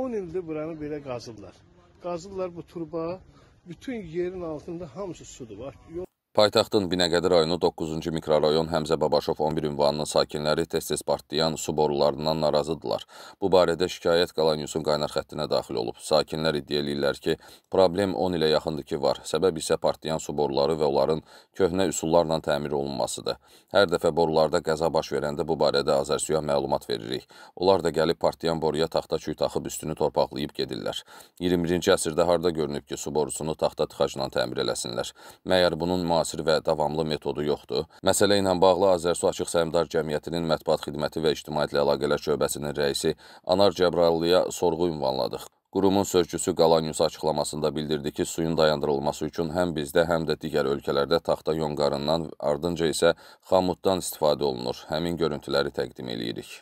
10 ilde buranı belə qazırlar. Qazırlar bu turbağı. Bütün yerin altında hamısı sudur. var. Paytaxtın Binəqədi rayonu 9-cu mikrorayon Həmzə Babaşov 11 ünvanının sakinləri tez-tez partlayan su borularından narazıdırlar. Bu barədə şikayət Qalanyusun qaynar xəttinə daxil olub. Sakinlər iddia eləyirlər ki, problem 10 ilə yaxındır ki var. Səbəb isə partlayan su boruları və onların köhnə üsullarla təmir olunmasıdır. Hər dəfə borularda qəza baş verəndə bu barədə Azərsuya məlumat veririk. Onlar da gəlib partlayan boruya taxta küy taxıb üstünü torpaqlayıb gedirlər. 21-ci əsrdə harda görünüb ki, su borusunu taxta tıxacla təmir eləsinlər? Məyər bunun müasirəsi müasir və davamlı metodu yoxdur. Məsələ ilə bağlı Azərsu Açıq Səhmdar Cəmiyyətinin mətbuat xidməti və ictimaiyyətlə əlaqələr şöbəsinin rəisi Anar Cəbraylıya sorğu ünvanladıq. Qurumun sözçüsü Qalanyus açıqlamasında bildirdi ki, suyun dayandırılması üçün həm bizdə, həm də digər ölkələrdə taxta yonqarından, ardınca isə xamutdan istifadə olunur. Həmin görüntüləri təqdim edirik.